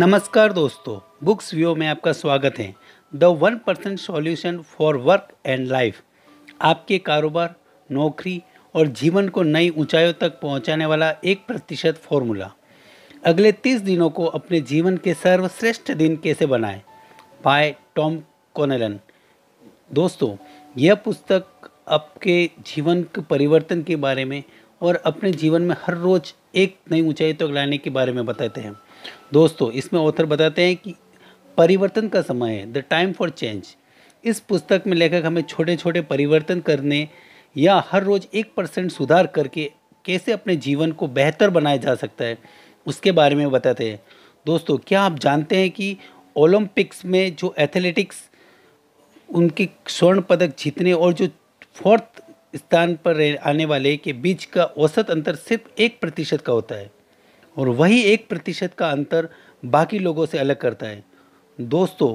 नमस्कार दोस्तों books view में आपका स्वागत है the one percent solution for work and life आपके कारोबार नौकरी और जीवन को नई ऊंचाइयों तक पहुंचाने वाला एक प्रतिशत फॉर्मूला अगले तीस दिनों को अपने जीवन के सर्वश्रेष्ठ दिन कैसे बनाएं बाय टॉम कोनेलन दोस्तों यह पुस्तक आपके जीवन के परिवर्तन के बारे में और अपने जीवन में हर रोज़ एक नई ऊंचाई तक तो लाने के बारे में बताते हैं दोस्तों इसमें ऑथर बताते हैं कि परिवर्तन का समय है द टाइम फॉर चेंज इस पुस्तक में लेखक हमें छोटे छोटे परिवर्तन करने या हर रोज़ एक परसेंट सुधार करके कैसे अपने जीवन को बेहतर बनाया जा सकता है उसके बारे में बताते हैं दोस्तों क्या आप जानते हैं कि ओलंपिक्स में जो एथलेटिक्स उनके स्वर्ण पदक जीतने और जो फोर्थ स्थान पर आने वाले के बीच का औसत अंतर सिर्फ एक प्रतिशत का होता है और वही एक प्रतिशत का अंतर बाकी लोगों से अलग करता है दोस्तों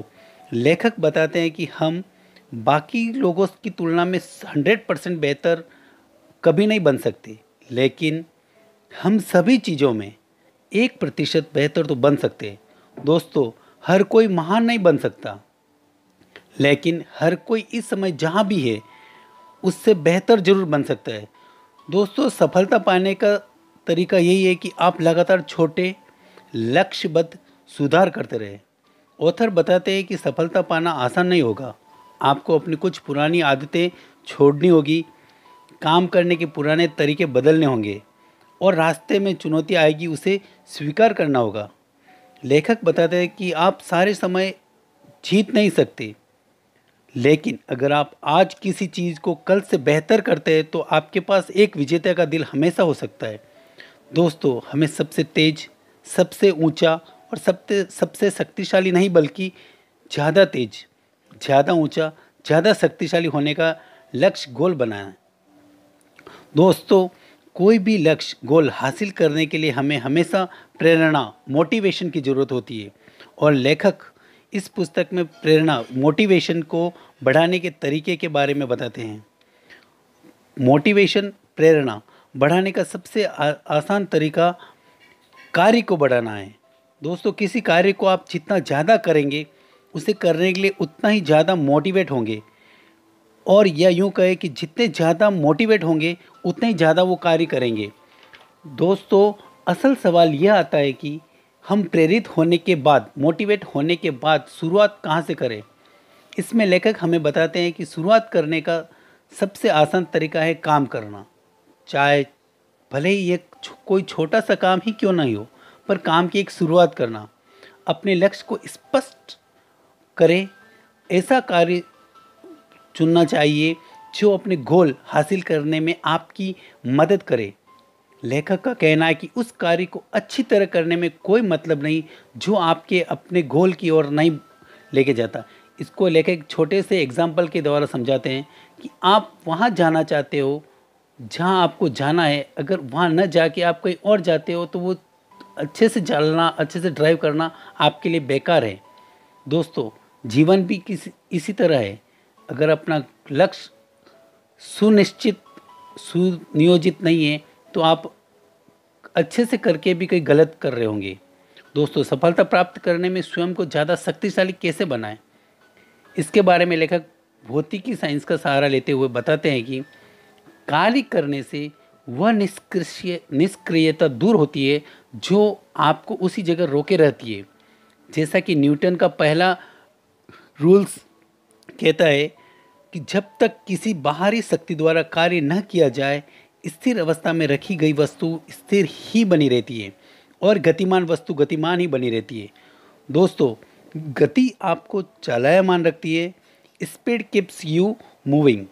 लेखक बताते हैं कि हम बाकी लोगों की तुलना में हंड्रेड परसेंट बेहतर कभी नहीं बन सकते लेकिन हम सभी चीज़ों में एक प्रतिशत बेहतर तो बन सकते हैं दोस्तों हर कोई महान नहीं बन सकता लेकिन हर कोई इस समय जहाँ भी है उससे बेहतर जरूर बन सकता है दोस्तों सफलता पाने का तरीका यही है कि आप लगातार छोटे लक्ष्यबद्ध सुधार करते रहे ऑथर बताते हैं कि सफलता पाना आसान नहीं होगा आपको अपनी कुछ पुरानी आदतें छोड़नी होगी काम करने के पुराने तरीके बदलने होंगे और रास्ते में चुनौती आएगी उसे स्वीकार करना होगा लेखक बताते हैं कि आप सारे समय जीत नहीं सकते लेकिन अगर आप आज किसी चीज़ को कल से बेहतर करते हैं तो आपके पास एक विजेता का दिल हमेशा हो सकता है दोस्तों हमें सबसे तेज सबसे ऊंचा और सबसे सबसे शक्तिशाली नहीं बल्कि ज़्यादा तेज ज़्यादा ऊंचा ज़्यादा शक्तिशाली होने का लक्ष्य गोल बनाना दोस्तों कोई भी लक्ष्य गोल हासिल करने के लिए हमें हमेशा प्रेरणा मोटिवेशन की ज़रूरत होती है और लेखक इस पुस्तक में प्रेरणा मोटिवेशन को बढ़ाने के तरीके के बारे में बताते हैं मोटिवेशन प्रेरणा बढ़ाने का सबसे आ, आसान तरीका कार्य को बढ़ाना है दोस्तों किसी कार्य को आप जितना ज़्यादा करेंगे उसे करने के लिए उतना ही ज़्यादा मोटिवेट होंगे और यह यूँ कहे कि जितने ज़्यादा मोटिवेट होंगे उतने ही ज़्यादा वो कार्य करेंगे दोस्तों असल सवाल यह आता है कि हम प्रेरित होने के बाद मोटिवेट होने के बाद शुरुआत कहाँ से करें इसमें लेखक हमें बताते हैं कि शुरुआत करने का सबसे आसान तरीका है काम करना चाहे भले ही ये कोई छोटा सा काम ही क्यों नहीं हो पर काम की एक शुरुआत करना अपने लक्ष्य को स्पष्ट करें ऐसा कार्य चुनना चाहिए जो अपने गोल हासिल करने में आपकी मदद करे लेखक का कहना है कि उस कार्य को अच्छी तरह करने में कोई मतलब नहीं जो आपके अपने गोल की ओर नहीं लेके जाता इसको लेखक छोटे से एग्जाम्पल के द्वारा समझाते हैं कि आप वहाँ जाना चाहते हो जहाँ आपको जाना है अगर वहाँ न जाके आप कहीं और जाते हो तो वो अच्छे से चलना अच्छे से ड्राइव करना आपके लिए बेकार है दोस्तों जीवन भी किसी इसी तरह है अगर अपना लक्ष्य सुनिश्चित सुनियोजित नहीं है तो आप अच्छे से करके भी कहीं गलत कर रहे होंगे दोस्तों सफलता प्राप्त करने में स्वयं को ज़्यादा शक्तिशाली कैसे बनाएं इसके बारे में लेखक भौतिकी साइंस का सहारा लेते हुए बताते हैं कि कार्य करने से वह निष्क्रिय निष्क्रियता दूर होती है जो आपको उसी जगह रोके रहती है जैसा कि न्यूटन का पहला रूल्स कहता है कि जब तक किसी बाहरी शक्ति द्वारा कार्य न किया जाए स्थिर अवस्था में रखी गई वस्तु स्थिर ही बनी रहती है और गतिमान वस्तु गतिमान ही बनी रहती है दोस्तों गति आपको चलायमान रखती है स्पीड किप्स यू मूविंग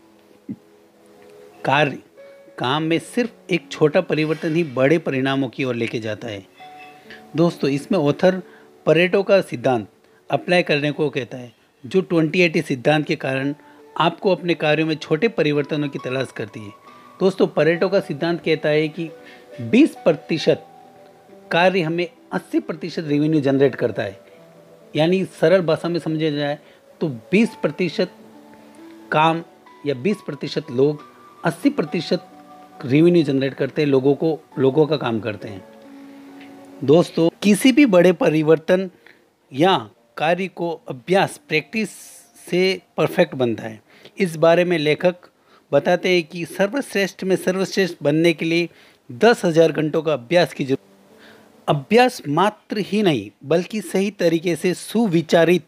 कार्य काम में सिर्फ एक छोटा परिवर्तन ही बड़े परिणामों की ओर लेके जाता है दोस्तों इसमें ऑथर परेटो का सिद्धांत अप्लाई करने को कहता है जो ट्वेंटी एटी सिद्धांत के कारण आपको अपने कार्यों में छोटे परिवर्तनों की तलाश करती है दोस्तों परेटो का सिद्धांत कहता है कि 20 प्रतिशत कार्य हमें 80 प्रतिशत रेवेन्यू जनरेट करता है यानी सरल भाषा में समझा जाए तो 20 प्रतिशत काम या 20 प्रतिशत लोग 80 प्रतिशत रेवेन्यू जनरेट करते हैं लोगों को लोगों का काम करते हैं दोस्तों किसी भी बड़े परिवर्तन या कार्य को अभ्यास प्रैक्टिस से परफेक्ट बनता है इस बारे में लेखक बताते हैं कि सर्वश्रेष्ठ में सर्वश्रेष्ठ बनने के लिए दस हज़ार घंटों का अभ्यास की जरूरत अभ्यास मात्र ही नहीं बल्कि सही तरीके से सुविचारित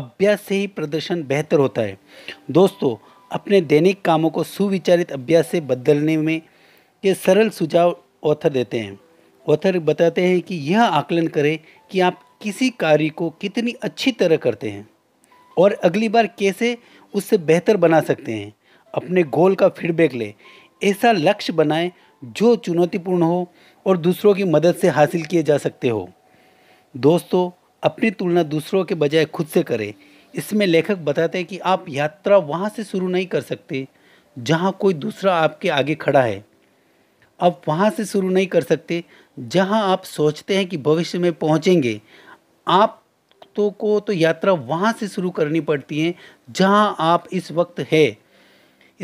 अभ्यास से ही प्रदर्शन बेहतर होता है दोस्तों अपने दैनिक कामों को सुविचारित अभ्यास से बदलने में के सरल सुझाव ऑथर देते हैं ऑथर बताते हैं कि यह आकलन करें कि आप किसी कार्य को कितनी अच्छी तरह करते हैं और अगली बार कैसे उससे बेहतर बना सकते हैं अपने गोल का फीडबैक लें ऐसा लक्ष्य बनाएं जो चुनौतीपूर्ण हो और दूसरों की मदद से हासिल किए जा सकते हो दोस्तों अपनी तुलना दूसरों के बजाय खुद से करें इसमें लेखक बताते हैं कि आप यात्रा वहाँ से शुरू नहीं कर सकते जहाँ कोई दूसरा आपके आगे खड़ा है आप वहाँ से शुरू नहीं कर सकते जहाँ आप सोचते हैं कि भविष्य में पहुँचेंगे आप तो को तो यात्रा वहाँ से शुरू करनी पड़ती है जहाँ आप इस वक्त है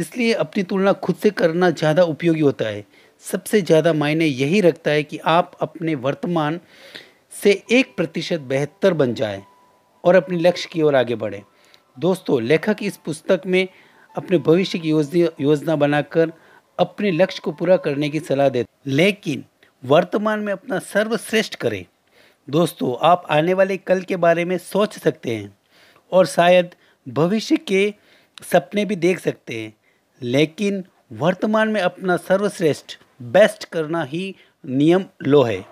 इसलिए अपनी तुलना खुद से करना ज़्यादा उपयोगी होता है सबसे ज़्यादा मायने यही रखता है कि आप अपने वर्तमान से एक प्रतिशत बेहतर बन जाएं और अपने लक्ष्य की ओर आगे बढ़ें दोस्तों लेखक इस पुस्तक में अपने भविष्य की योजना बनाकर अपने लक्ष्य को पूरा करने की सलाह देते लेकिन वर्तमान में अपना सर्वश्रेष्ठ करें दोस्तों आप आने वाले कल के बारे में सोच सकते हैं और शायद भविष्य के सपने भी देख सकते हैं लेकिन वर्तमान में अपना सर्वश्रेष्ठ बेस्ट करना ही नियम लो है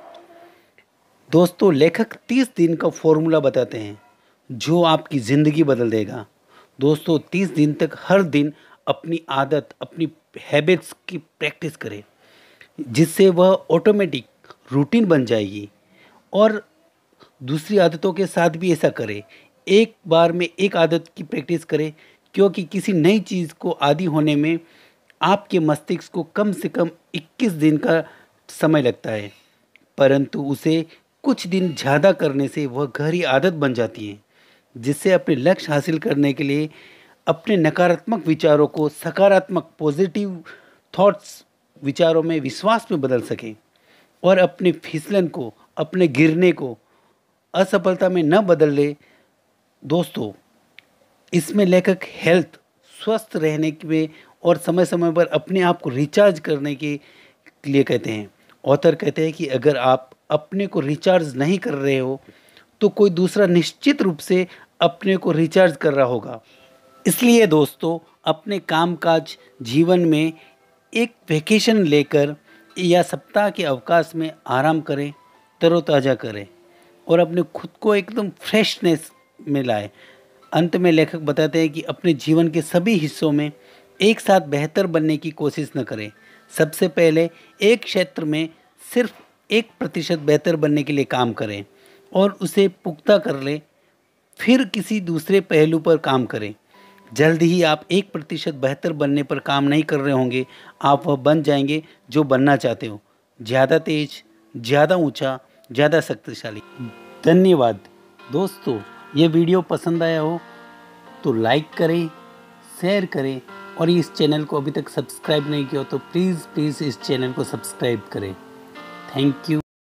दोस्तों लेखक तीस दिन का फॉर्मूला बताते हैं जो आपकी ज़िंदगी बदल देगा दोस्तों तीस दिन तक हर दिन अपनी आदत अपनी हैबिट्स की प्रैक्टिस करें जिससे वह ऑटोमेटिक रूटीन बन जाएगी और दूसरी आदतों के साथ भी ऐसा करें एक बार में एक आदत की प्रैक्टिस करें क्योंकि किसी नई चीज़ को आदि होने में आपके मस्तिष्क को कम से कम 21 दिन का समय लगता है परंतु उसे कुछ दिन ज़्यादा करने से वह गहरी आदत बन जाती है जिससे अपने लक्ष्य हासिल करने के लिए अपने नकारात्मक विचारों को सकारात्मक पॉजिटिव थॉट्स विचारों में विश्वास में बदल सकें और अपने फिसलन को अपने गिरने को असफलता में न बदल ले दोस्तों इसमें लेखक हेल्थ स्वस्थ रहने के और समय समय पर अपने आप को रिचार्ज करने के लिए कहते हैं ऑथर कहते हैं कि अगर आप अपने को रिचार्ज नहीं कर रहे हो तो कोई दूसरा निश्चित रूप से अपने को रिचार्ज कर रहा होगा इसलिए दोस्तों अपने कामकाज जीवन में एक वेकेशन लेकर या सप्ताह के अवकाश में आराम करें तरोताज़ा करें और अपने खुद को एकदम फ्रेशनेस में लाए अंत में लेखक बताते हैं कि अपने जीवन के सभी हिस्सों में एक साथ बेहतर बनने की कोशिश न करें सबसे पहले एक क्षेत्र में सिर्फ एक प्रतिशत बेहतर बनने के लिए काम करें और उसे पुख्ता कर लें फिर किसी दूसरे पहलू पर काम करें जल्द ही आप एक प्रतिशत बेहतर बनने पर काम नहीं कर रहे होंगे आप वह बन जाएंगे जो बनना चाहते हो ज़्यादा तेज ज़्यादा ऊंचा, ज़्यादा शक्तिशाली धन्यवाद दोस्तों ये वीडियो पसंद आया हो तो लाइक करें शेयर करें और इस चैनल को अभी तक सब्सक्राइब नहीं किया तो प्लीज़ प्लीज़ इस चैनल को सब्सक्राइब करें थैंक यू